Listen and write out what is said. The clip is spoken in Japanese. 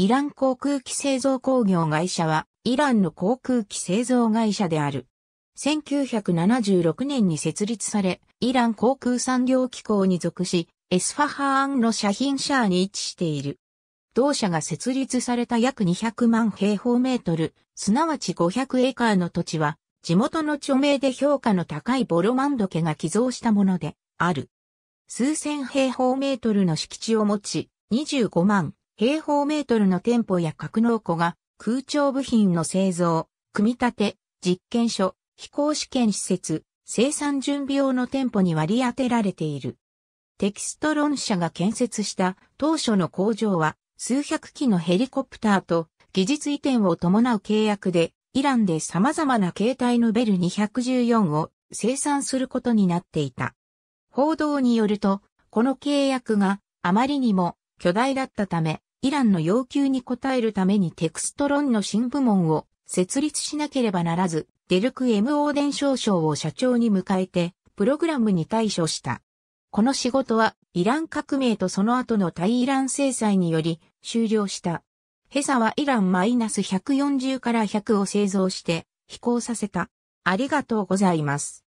イラン航空機製造工業会社は、イランの航空機製造会社である。1976年に設立され、イラン航空産業機構に属し、エスファハーンの社品シャアに位置している。同社が設立された約200万平方メートル、すなわち500エーカーの土地は、地元の著名で評価の高いボロマンド家が寄贈したものである。数千平方メートルの敷地を持ち、25万平方メートルの店舗や格納庫が空調部品の製造、組み立て、実験所、飛行試験施設、生産準備用の店舗に割り当てられている。テキストロン社が建設した当初の工場は数百機のヘリコプターと技術移転を伴う契約でイランで様々な形態のベル214を生産することになっていた。報道によると、この契約があまりにも巨大だったため、イランの要求に応えるためにテクストロンの新部門を設立しなければならず、デルク MO ン少将を社長に迎えて、プログラムに対処した。この仕事は、イラン革命とその後の対イラン制裁により終了した。ヘサはイランマイナス140から100を製造して飛行させた。ありがとうございます。